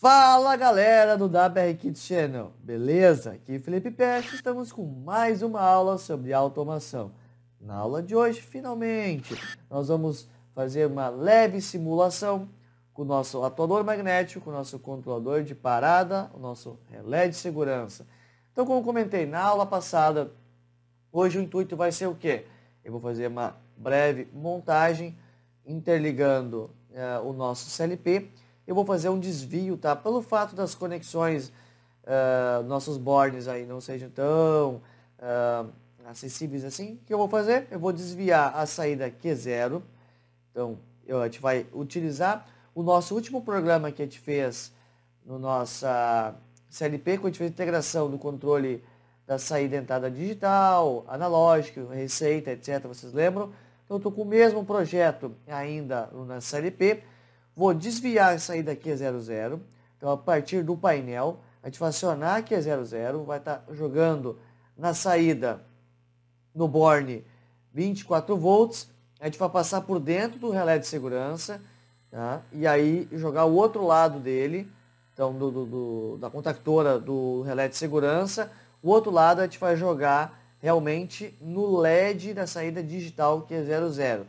Fala galera do WR Kids Channel, beleza? Aqui é Felipe Peste, estamos com mais uma aula sobre automação. Na aula de hoje, finalmente, nós vamos fazer uma leve simulação com o nosso atuador magnético, com o nosso controlador de parada, o nosso relé de segurança. Então, como comentei na aula passada, hoje o intuito vai ser o quê? Eu vou fazer uma breve montagem interligando eh, o nosso CLP eu vou fazer um desvio, tá? Pelo fato das conexões, uh, nossos bornes aí não sejam tão uh, acessíveis assim, o que eu vou fazer? Eu vou desviar a saída Q0. Então, eu, a gente vai utilizar o nosso último programa que a gente fez no nossa CLP, quando a gente fez a integração do controle da saída entrada digital, analógico, receita, etc. Vocês lembram? Então, estou com o mesmo projeto ainda na CLP Vou desviar e saída daqui a 00. Então, a partir do painel, a gente vai acionar assim, aqui a 00, vai estar tá jogando na saída no borne 24 volts. A gente vai passar por dentro do relé de segurança tá? e aí jogar o outro lado dele, então do, do, do, da contactora do relé de segurança. O outro lado a gente vai jogar realmente no LED da saída digital que é 00.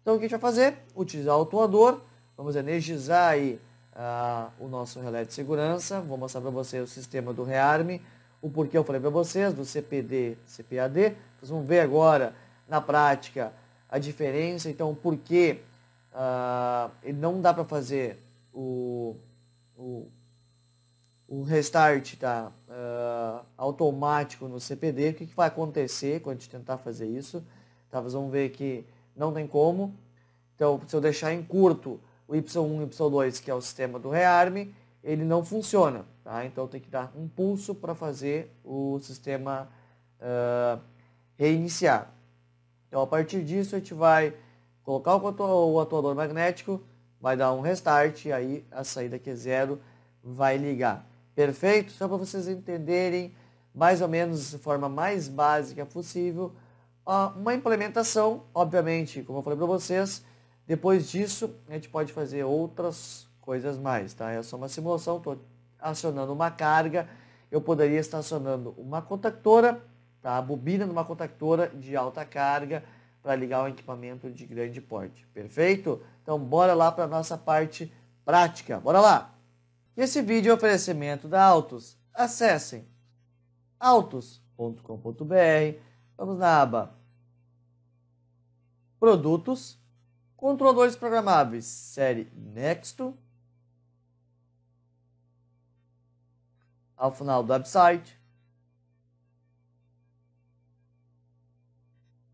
Então o que a gente vai fazer? Utilizar o atuador Vamos energizar aí ah, o nosso relé de segurança. Vou mostrar para vocês o sistema do rearme, o porquê eu falei para vocês do CPD, CPAD. Vocês vão ver agora na prática a diferença. Então, por que ah, não dá para fazer o, o, o restart tá, ah, automático no CPD? O que, que, vai acontecer quando a gente tentar fazer isso? Tá, vocês vão ver que não tem como. Então, se eu deixar em curto, o Y1 e Y2, que é o sistema do rearme, ele não funciona. Tá? Então tem que dar um pulso para fazer o sistema uh, reiniciar. Então a partir disso a gente vai colocar o atuador magnético, vai dar um restart e aí a saída que é zero vai ligar. Perfeito? Só para vocês entenderem mais ou menos de forma mais básica possível uma implementação, obviamente, como eu falei para vocês, depois disso, a gente pode fazer outras coisas mais, tá? É só uma simulação, estou acionando uma carga, eu poderia estar acionando uma contactora, tá? A bobina de uma contactora de alta carga para ligar um equipamento de grande porte, perfeito? Então, bora lá para a nossa parte prática, bora lá! Esse vídeo é oferecimento da Autos. Acessem autos.com.br, vamos na aba Produtos, Controladores programáveis, série Next. Ao final do website.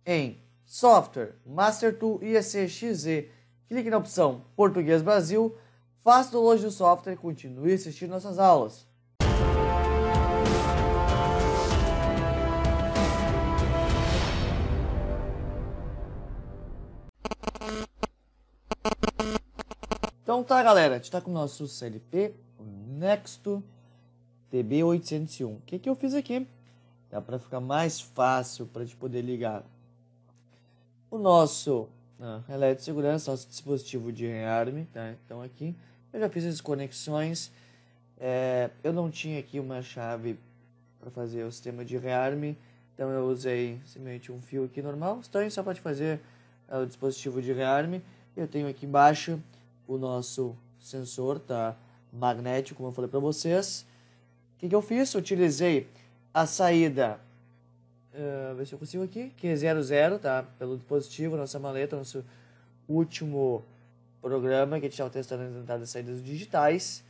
Em Software, Master Tool iec clique na opção Português Brasil, faça o download do software e continue assistindo nossas aulas. Então tá, galera, a gente tá com o nosso CLP, o Nexto TB801. O que, que eu fiz aqui? Dá para ficar mais fácil para te gente poder ligar o nosso ah, relé de segurança, nosso dispositivo de rearme, tá? Então aqui eu já fiz as conexões. É, eu não tinha aqui uma chave para fazer o sistema de rearme, então eu usei simplesmente um fio aqui normal. Então só pode fazer é, o dispositivo de rearme. Eu tenho aqui embaixo o nosso sensor tá magnético, como eu falei para vocês. O que, que, eu fiz? Utilizei a saída, uh, ver se eu consigo aqui, que 00, tá? Pelo dispositivo, nossa maleta, nosso último programa que a gente estava testando as entradas e saídas digitais.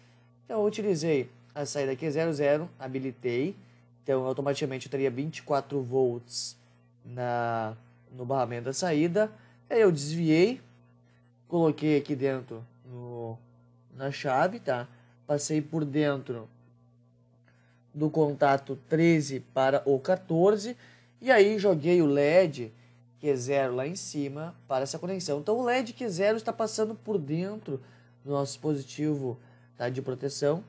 Então, eu utilizei a saída q 00, habilitei. Então, automaticamente eu teria 24 volts na, no barramento da saída. Aí eu desviei Coloquei aqui dentro no, na chave, tá? Passei por dentro do contato 13 para o 14 e aí joguei o LED que 0 zero lá em cima para essa conexão. Então o LED que 0 zero está passando por dentro do nosso dispositivo tá, de proteção.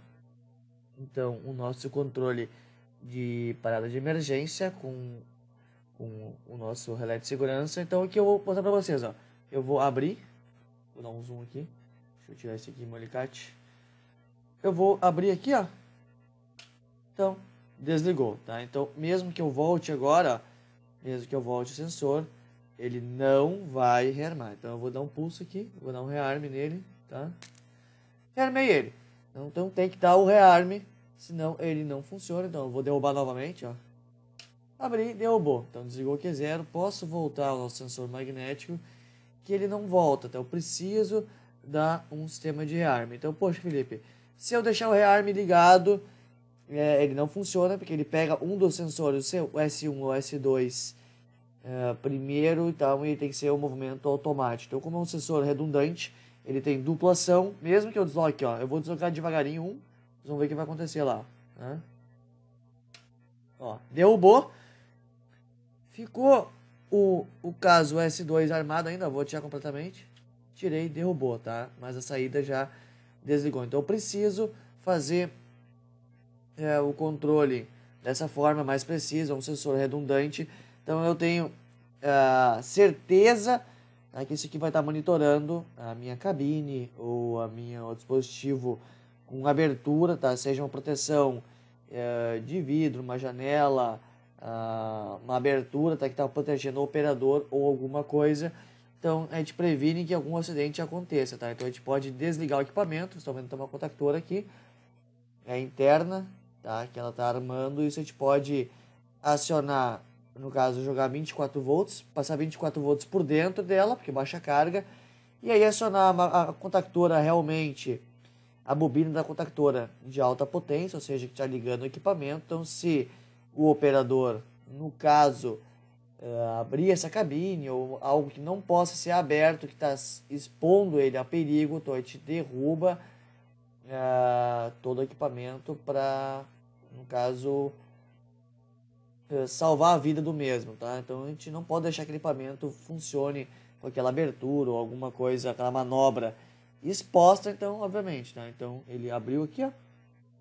Então o nosso controle de parada de emergência com, com o nosso relé de segurança. Então aqui eu vou mostrar para vocês, ó. Eu vou abrir Vou dar um zoom aqui. Deixa eu tirar esse aqui, meu alicate. Eu vou abrir aqui, ó. Então, desligou, tá? Então, mesmo que eu volte agora, mesmo que eu volte o sensor, ele não vai rearmar. Então, eu vou dar um pulso aqui, vou dar um rearme nele, tá? Rearmei ele. Então, então tem que dar o rearme, senão ele não funciona. Então, eu vou derrubar novamente, ó. Abri, derrubou. Então, desligou o Q0. Posso voltar ao nosso sensor magnético que ele não volta. Então eu preciso dar um sistema de rearm. Então, poxa, Felipe, se eu deixar o rearm ligado, é, ele não funciona, porque ele pega um dos sensores, o S1 ou S2, é, primeiro, então ele tem que ser um movimento automático. Então, como é um sensor redundante, ele tem duplação, mesmo que eu desloque, ó, eu vou deslocar devagarinho um, vocês vão ver o que vai acontecer lá. Né? Ó, derrubou, ficou o, o caso S2 armado ainda, vou tirar completamente. Tirei, derrubou, tá? Mas a saída já desligou. Então eu preciso fazer é, o controle dessa forma mais precisa, um sensor redundante. Então eu tenho uh, certeza tá, que isso aqui vai estar tá monitorando a minha cabine ou a minha o dispositivo com abertura, tá? Seja uma proteção uh, de vidro, uma janela, ah, uma abertura tá, que está protegendo o operador ou alguma coisa. Então a gente previne que algum acidente aconteça, tá? Então a gente pode desligar o equipamento, estou vendo que tem uma contactora aqui, é interna, tá? Que ela está armando, isso a gente pode acionar, no caso, jogar 24 volts, passar 24 volts por dentro dela, porque baixa carga, e aí acionar a, a contactora realmente, a bobina da contactora de alta potência, ou seja, que está ligando o equipamento. Então se o operador, no caso, uh, abrir essa cabine ou algo que não possa ser aberto, que está expondo ele a perigo, então a gente derruba uh, todo o equipamento para, no caso, uh, salvar a vida do mesmo, tá? Então a gente não pode deixar que o equipamento funcione com aquela abertura ou alguma coisa, aquela manobra exposta, então, obviamente, tá? Então ele abriu aqui, ó,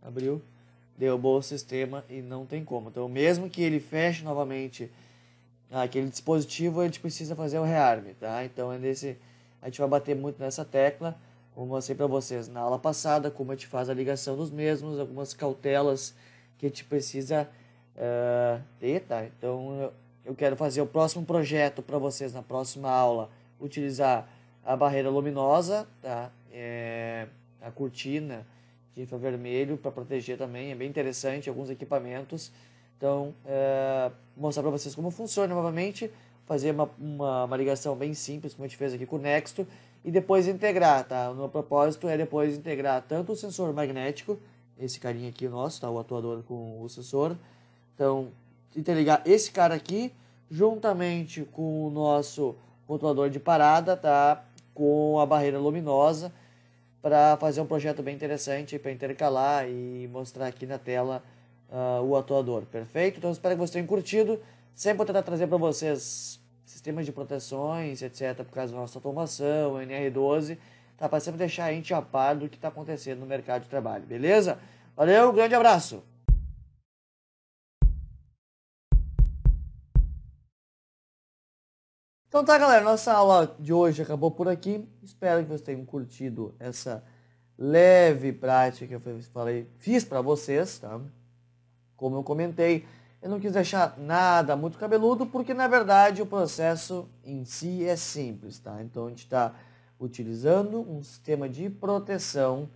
abriu derrubou o sistema e não tem como. Então, mesmo que ele feche novamente aquele dispositivo, a gente precisa fazer o rearme, tá? Então, é nesse, a gente vai bater muito nessa tecla. Como mostrei para vocês na aula passada, como a gente faz a ligação dos mesmos, algumas cautelas que a gente precisa uh, ter, tá? Então, eu quero fazer o próximo projeto para vocês na próxima aula, utilizar a barreira luminosa, tá? É, a cortina, de infravermelho para proteger também, é bem interessante, alguns equipamentos. Então, é, mostrar para vocês como funciona novamente, fazer uma, uma, uma, ligação bem simples, como a gente fez aqui com o Nexto, e depois integrar, tá? O meu propósito é depois integrar tanto o sensor magnético, esse carinha aqui nosso, tá? O atuador com o sensor. Então, interligar esse cara aqui, juntamente com o nosso controlador de parada, tá? Com a barreira luminosa, para fazer um projeto bem interessante para intercalar e mostrar aqui na tela uh, o atuador, perfeito? Então espero que vocês tenham curtido. Sempre vou tentar trazer para vocês sistemas de proteções, etc., por causa da nossa automação, NR12, tá? para sempre deixar a gente a par do que está acontecendo no mercado de trabalho, beleza? Valeu, grande abraço! Então tá, galera, nossa aula de hoje acabou por aqui. Espero que vocês tenham curtido essa leve prática que eu falei, fiz para vocês, tá? Como eu comentei, eu não quis deixar nada muito cabeludo, porque na verdade o processo em si é simples, tá? Então a gente está utilizando um sistema de proteção,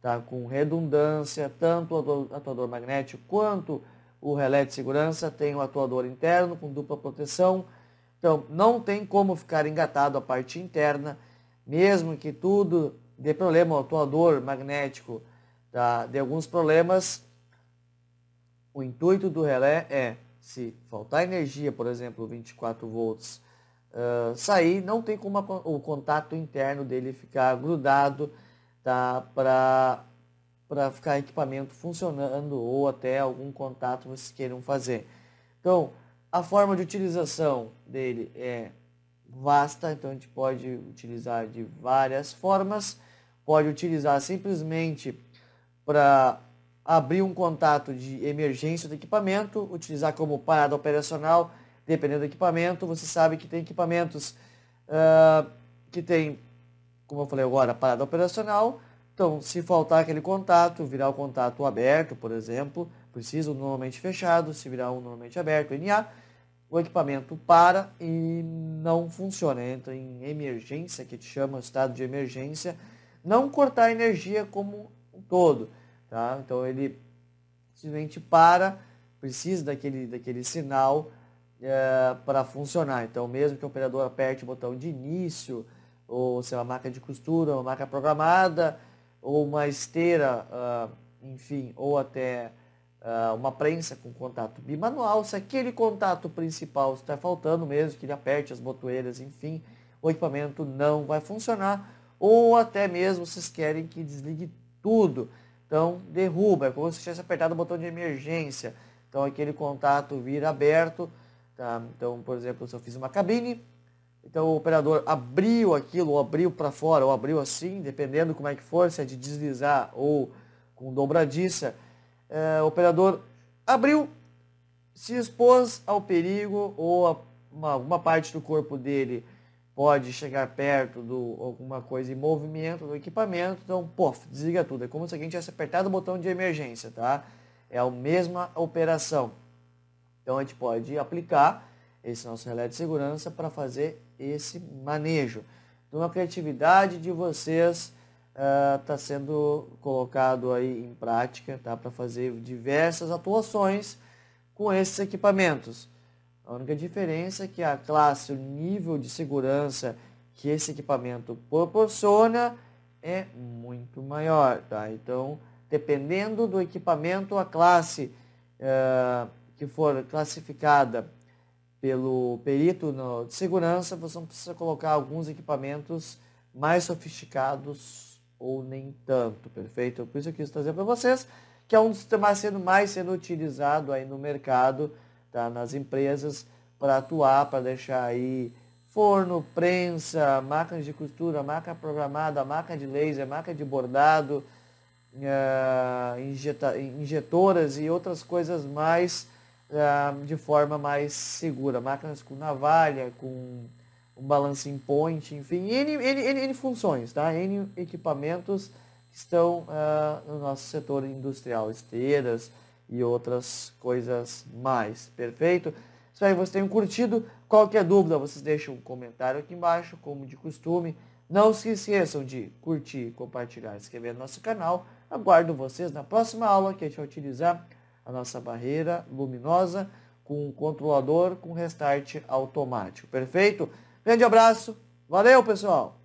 tá? Com redundância, tanto o atuador magnético quanto o relé de segurança tem o um atuador interno com dupla proteção, então, não tem como ficar engatado a parte interna, mesmo que tudo dê problema, o atuador magnético tá, de alguns problemas. O intuito do relé é, se faltar energia, por exemplo, 24 volts, uh, sair, não tem como a, o contato interno dele ficar grudado tá, para para ficar equipamento funcionando ou até algum contato vocês queiram fazer. Então, a forma de utilização dele é vasta, então a gente pode utilizar de várias formas. Pode utilizar simplesmente para abrir um contato de emergência do equipamento, utilizar como parada operacional, dependendo do equipamento. Você sabe que tem equipamentos uh, que tem, como eu falei agora, parada operacional. Então, se faltar aquele contato, virar o contato aberto, por exemplo, precisa um normalmente fechado, se virar um normalmente aberto, NA, o equipamento para e não funciona. Entra em emergência, que te chama estado de emergência. Não cortar a energia como um todo. Tá? Então ele simplesmente para, precisa daquele, daquele sinal é, para funcionar. Então mesmo que o operador aperte o botão de início, ou se é uma marca de costura, uma marca programada, ou uma esteira, uh, enfim, ou até uh, uma prensa com contato bimanual, se aquele contato principal está faltando mesmo, que ele aperte as botoeiras, enfim, o equipamento não vai funcionar, ou até mesmo vocês querem que desligue tudo. Então derruba, é como se tivesse apertado o botão de emergência. Então aquele contato vira aberto. Tá? Então, por exemplo, se eu fiz uma cabine, então o operador abriu aquilo, ou abriu para fora, ou abriu assim, dependendo como é que for, se é de deslizar ou com dobradiça é, operador abriu, se expôs ao perigo ou a, uma, alguma parte do corpo dele pode chegar perto de alguma coisa em movimento do equipamento, então, pof, desliga tudo. É como se alguém tivesse apertado o botão de emergência, tá? É a mesma operação. Então, a gente pode aplicar esse nosso relé de segurança para fazer esse manejo. Então, a criatividade de vocês está ah, uh, sendo colocado aí em prática tá? para fazer diversas atuações com esses equipamentos. A única diferença é que a classe, o nível de segurança que esse equipamento proporciona é muito maior. Tá? Então, dependendo do equipamento, a classe uh, que for classificada pelo perito no, de segurança, você não precisa colocar alguns equipamentos mais sofisticados ou nem tanto, perfeito? Por isso eu quis trazer para vocês que é um dos tá sendo mais sendo utilizado aí no mercado, tá? nas empresas, para atuar, para deixar aí forno, prensa, máquinas de costura, máquina programada, máquina de laser, máquina de bordado, uh, injeta, injetoras e outras coisas mais uh, de forma mais segura. Máquinas com navalha, com um balancing point, enfim, N, N, N, N funções, tá? N equipamentos que estão uh, no nosso setor industrial, esteiras e outras coisas mais, perfeito? Espero que vocês tenham curtido. Qualquer dúvida, vocês deixam um comentário aqui embaixo, como de costume. Não se esqueçam de curtir, compartilhar, inscrever no nosso canal. Aguardo vocês na próxima aula que a gente vai utilizar a nossa barreira luminosa com um controlador com restart automático. Perfeito? Grande abraço. Valeu, pessoal.